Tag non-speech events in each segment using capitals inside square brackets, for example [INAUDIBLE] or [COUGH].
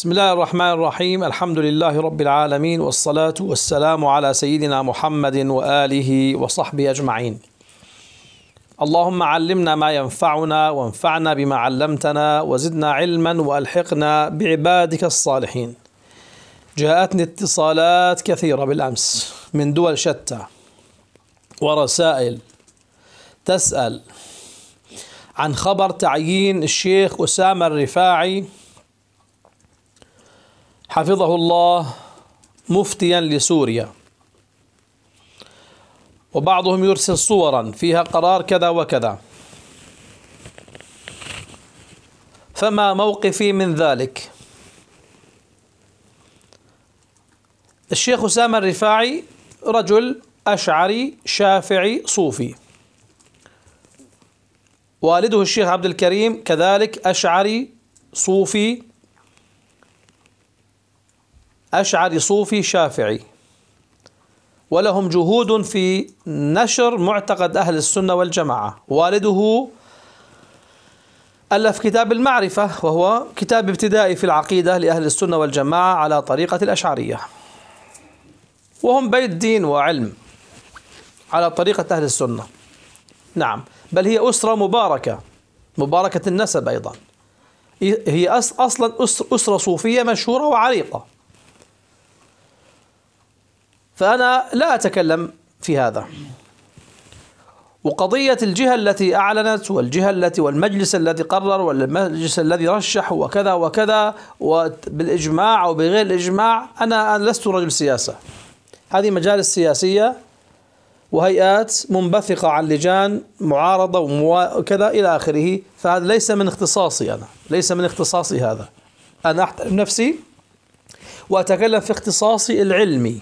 بسم الله الرحمن الرحيم الحمد لله رب العالمين والصلاة والسلام على سيدنا محمد وآله وصحبه أجمعين اللهم علمنا ما ينفعنا وانفعنا بما علمتنا وزدنا علما وألحقنا بعبادك الصالحين جاءتني اتصالات كثيرة بالأمس من دول شتى ورسائل تسأل عن خبر تعيين الشيخ أسامة الرفاعي حفظه الله مفتيا لسوريا وبعضهم يرسل صورا فيها قرار كذا وكذا فما موقفي من ذلك الشيخ أسامة الرفاعي رجل أشعري شافعي صوفي والده الشيخ عبد الكريم كذلك أشعري صوفي أشعري صوفي شافعي ولهم جهود في نشر معتقد أهل السنة والجماعة والده ألف كتاب المعرفة وهو كتاب ابتدائي في العقيدة لأهل السنة والجماعة على طريقة الأشعرية وهم بيت دين وعلم على طريقة أهل السنة نعم بل هي أسرة مباركة مباركة النسب أيضا هي أصلا أسرة صوفية مشهورة وعريقة فأنا لا أتكلم في هذا وقضية الجهة التي أعلنت والجهة التي والمجلس الذي قرر والمجلس الذي رشح وكذا وكذا وبالإجماع أو بغير الإجماع أنا لست رجل سياسة هذه مجالس سياسية وهيئات منبثقة عن لجان معارضة وكذا إلى آخره فهذا ليس من اختصاصي أنا ليس من اختصاصي هذا أنا أحترم نفسي وأتكلم في اختصاصي العلمي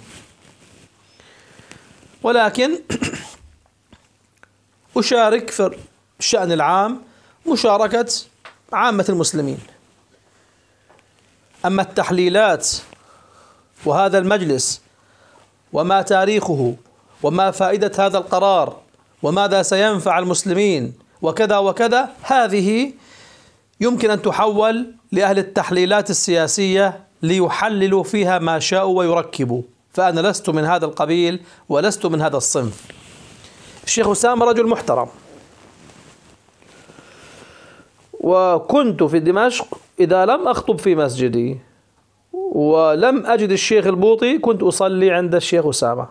ولكن [CLEARS THROAT] أشارك في الشأن العام مشاركة عامة المسلمين أما التحليلات وهذا المجلس وما تاريخه وما فائدة هذا القرار وماذا سينفع المسلمين وكذا وكذا هذه يمكن أن تحول لأهل التحليلات السياسية ليحللوا فيها ما شاءوا ويركبوا فأنا لست من هذا القبيل ولست من هذا الصنف الشيخ أسامة رجل محترم وكنت في دمشق إذا لم أخطب في مسجدي ولم أجد الشيخ البوطي كنت أصلي عند الشيخ أسامة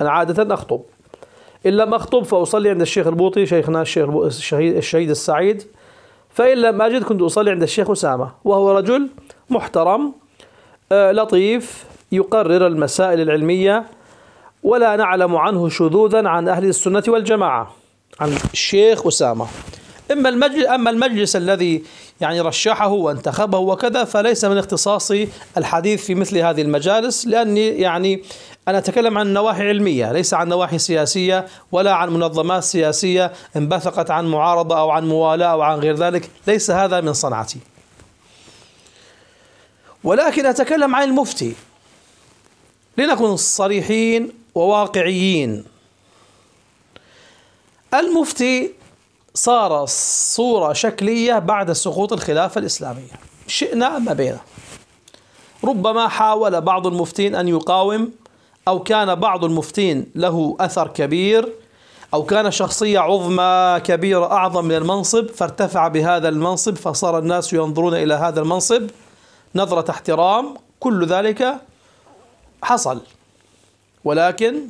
أنا عادة أخطب إن لم أخطب فأصلي عند الشيخ البوطي شيخنا الشيخ الشهيد, الشهيد السعيد فإن لم أجد كنت أصلي عند الشيخ أسامة وهو رجل محترم آه، لطيف يقرر المسائل العلمية ولا نعلم عنه شذوذا عن أهل السنة والجماعة عن الشيخ أسامة أما المجلس, أما المجلس الذي يعني رشحه وانتخبه وكذا فليس من اختصاصي الحديث في مثل هذه المجالس لأني يعني أنا أتكلم عن نواحي علمية ليس عن نواحي سياسية ولا عن منظمات سياسية انبثقت عن معارضة أو عن موالاة أو عن غير ذلك ليس هذا من صنعتي ولكن أتكلم عن المفتي لنكن صريحين وواقعيين المفتي صار صورة شكلية بعد سقوط الخلافة الإسلامية شئنا أم أبينا ربما حاول بعض المفتين أن يقاوم أو كان بعض المفتين له أثر كبير أو كان شخصية عظمى كبيرة أعظم من المنصب فارتفع بهذا المنصب فصار الناس ينظرون إلى هذا المنصب نظرة احترام كل ذلك حصل ولكن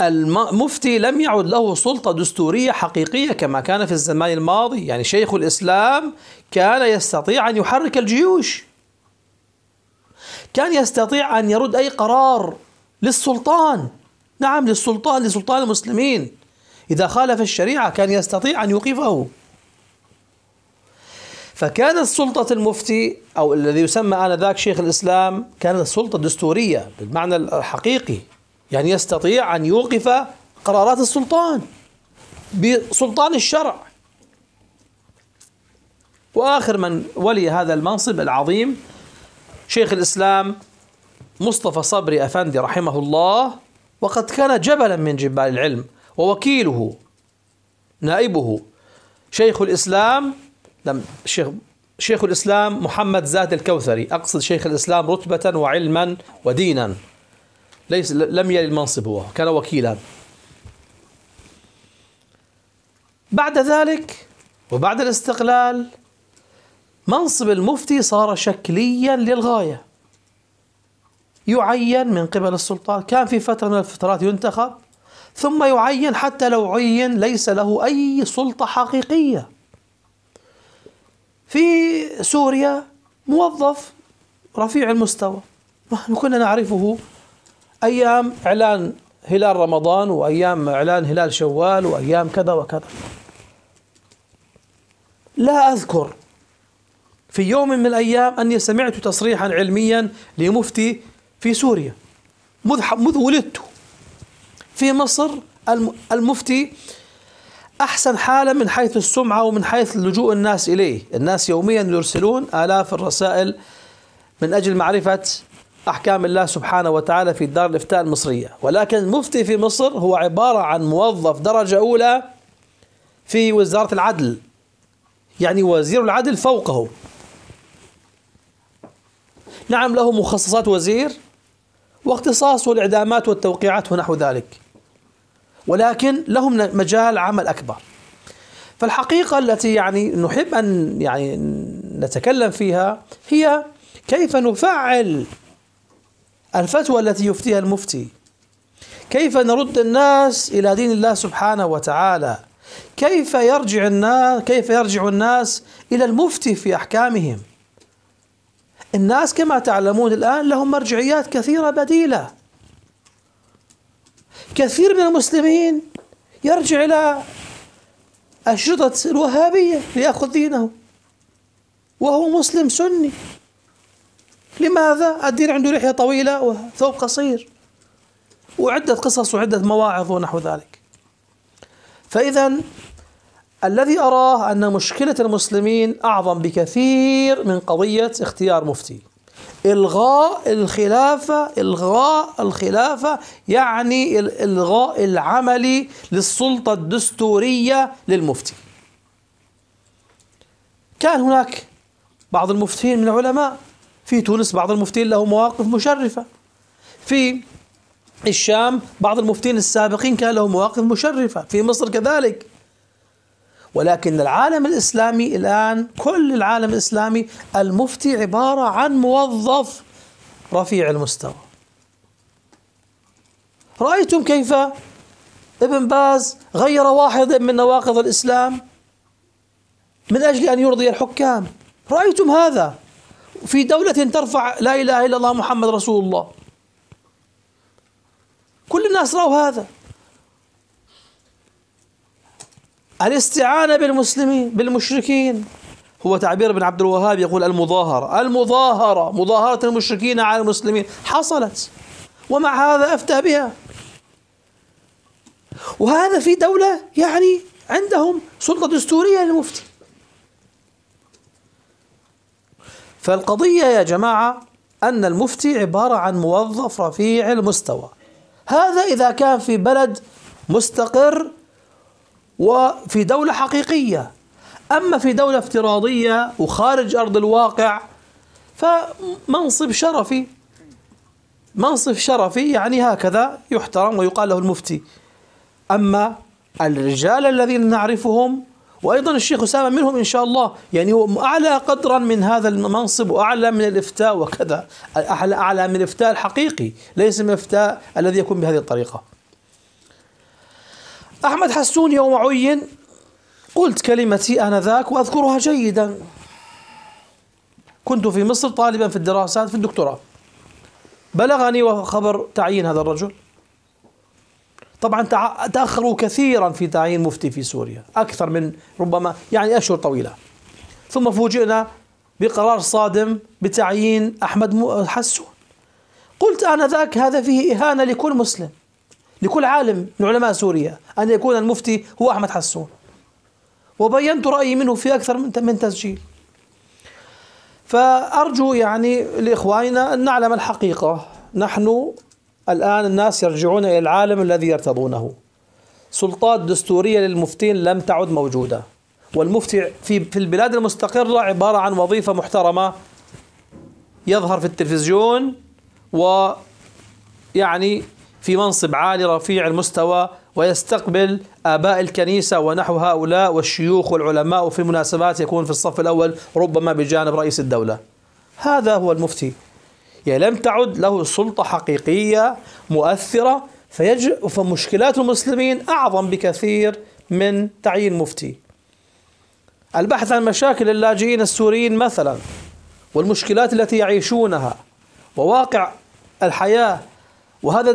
المفتي لم يعد له سلطة دستورية حقيقية كما كان في الزمان الماضي يعني شيخ الإسلام كان يستطيع أن يحرك الجيوش كان يستطيع أن يرد أي قرار للسلطان نعم للسلطان لسلطان المسلمين إذا خالف الشريعة كان يستطيع أن يوقفه فكانت سلطة المفتي أو الذي يسمى آنذاك شيخ الإسلام كانت سلطة دستورية بالمعنى الحقيقي يعني يستطيع أن يوقف قرارات السلطان بسلطان الشرع واخر من ولي هذا المنصب العظيم شيخ الاسلام مصطفى صبري افندي رحمه الله وقد كان جبلا من جبال العلم ووكيله نائبه شيخ الاسلام لم الشيخ شيخ الإسلام محمد زاد الكوثري أقصد شيخ الإسلام رتبة وعلما ودينا ليس لم يلي المنصب هو كان وكيلا بعد ذلك وبعد الاستقلال منصب المفتي صار شكليا للغاية يعين من قبل السلطان كان في فترة من الفترات ينتخب ثم يعين حتى لو عين ليس له أي سلطة حقيقية في سوريا موظف رفيع المستوى نحن كنا نعرفه أيام إعلان هلال رمضان وأيام إعلان هلال شوال وأيام كذا وكذا لا أذكر في يوم من الأيام أني سمعت تصريحا علميا لمفتي في سوريا مذ ولدت في مصر المفتي أحسن حالة من حيث السمعة ومن حيث لجوء الناس إليه الناس يوميا يرسلون آلاف الرسائل من أجل معرفة أحكام الله سبحانه وتعالى في دار الإفتاء المصرية ولكن المفتي في مصر هو عبارة عن موظف درجة أولى في وزارة العدل يعني وزير العدل فوقه نعم له مخصصات وزير واختصاصه الإعدامات والتوقيعات ونحو ذلك ولكن لهم مجال عمل أكبر فالحقيقة التي يعني نحب أن يعني نتكلم فيها هي كيف نفعل الفتوى التي يفتيها المفتي كيف نرد الناس إلى دين الله سبحانه وتعالى كيف يرجع الناس كيف يرجع الناس إلى المفتي في أحكامهم الناس كما تعلمون الآن لهم مرجعيات كثيرة بديلة كثير من المسلمين يرجع إلى أشرطة الوهابية ليأخذ دينه وهو مسلم سني لماذا؟ الدين عنده لحية طويلة وثوب قصير وعدة قصص وعدة مواعظ ونحو ذلك فإذا الذي أراه أن مشكلة المسلمين أعظم بكثير من قضية اختيار مفتي إلغاء الخلافة إلغاء الخلافة يعني الإلغاء العملي للسلطة الدستورية للمفتي كان هناك بعض المفتين من العلماء في تونس بعض المفتين له مواقف مشرفة في الشام بعض المفتين السابقين كان لهم مواقف مشرفة في مصر كذلك ولكن العالم الإسلامي الآن كل العالم الإسلامي المفتي عبارة عن موظف رفيع المستوى رأيتم كيف ابن باز غير واحد من نواقض الإسلام من أجل أن يرضي الحكام رأيتم هذا في دولة ترفع لا إله إلا الله محمد رسول الله كل الناس رأوا هذا الاستعانة بالمسلمين بالمشركين هو تعبير ابن عبد الوهاب يقول المظاهرة المظاهرة مظاهرة المشركين على المسلمين حصلت ومع هذا أفتى بها وهذا في دولة يعني عندهم سلطة دستورية للمفتي فالقضية يا جماعة أن المفتي عبارة عن موظف رفيع المستوى هذا إذا كان في بلد مستقر وفي دولة حقيقية أما في دولة افتراضية وخارج أرض الواقع فمنصب شرفي منصب شرفي يعني هكذا يحترم ويقال له المفتي أما الرجال الذين نعرفهم وأيضا الشيخ أسامة منهم إن شاء الله يعني هو أعلى قدرا من هذا المنصب وأعلى من الإفتاء وكذا أعلى من الإفتاء الحقيقي ليس من الإفتاء الذي يكون بهذه الطريقة أحمد حسون يوم عين قلت كلمتي آنذاك وأذكرها جيدا كنت في مصر طالبا في الدراسات في الدكتوراه بلغني خبر تعيين هذا الرجل طبعا تأخروا كثيرا في تعيين مفتي في سوريا أكثر من ربما يعني أشهر طويلة ثم فوجئنا بقرار صادم بتعيين أحمد حسون قلت آنذاك هذا فيه إهانة لكل مسلم لكل عالم من علماء سوريا أن يكون المفتي هو أحمد حسون وبينت رأيي منه في أكثر من تسجيل فأرجو يعني لإخواننا أن نعلم الحقيقة نحن الآن الناس يرجعون إلى العالم الذي يرتضونه سلطات دستورية للمفتين لم تعد موجودة والمفتي في, في البلاد المستقرة عبارة عن وظيفة محترمة يظهر في التلفزيون ويعني في منصب عالي رفيع المستوى ويستقبل آباء الكنيسة ونحو هؤلاء والشيوخ والعلماء وفي المناسبات يكون في الصف الأول ربما بجانب رئيس الدولة هذا هو المفتي يعني لم تعد له سلطة حقيقية مؤثرة فيجب فمشكلات المسلمين أعظم بكثير من تعيين مفتي البحث عن مشاكل اللاجئين السوريين مثلا والمشكلات التي يعيشونها وواقع الحياة وهذا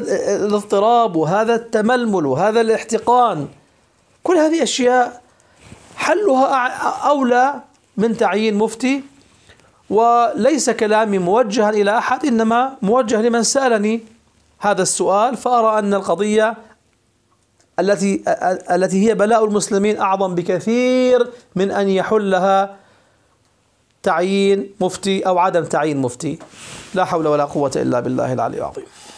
الاضطراب وهذا التململ وهذا الاحتقان كل هذه أشياء حلها أولى من تعيين مفتي وليس كلامي موجها إلى أحد إنما موجه لمن سألني هذا السؤال فأرى أن القضية التي التي هي بلاء المسلمين أعظم بكثير من أن يحلها تعيين مفتي أو عدم تعيين مفتي لا حول ولا قوة إلا بالله العلي العظيم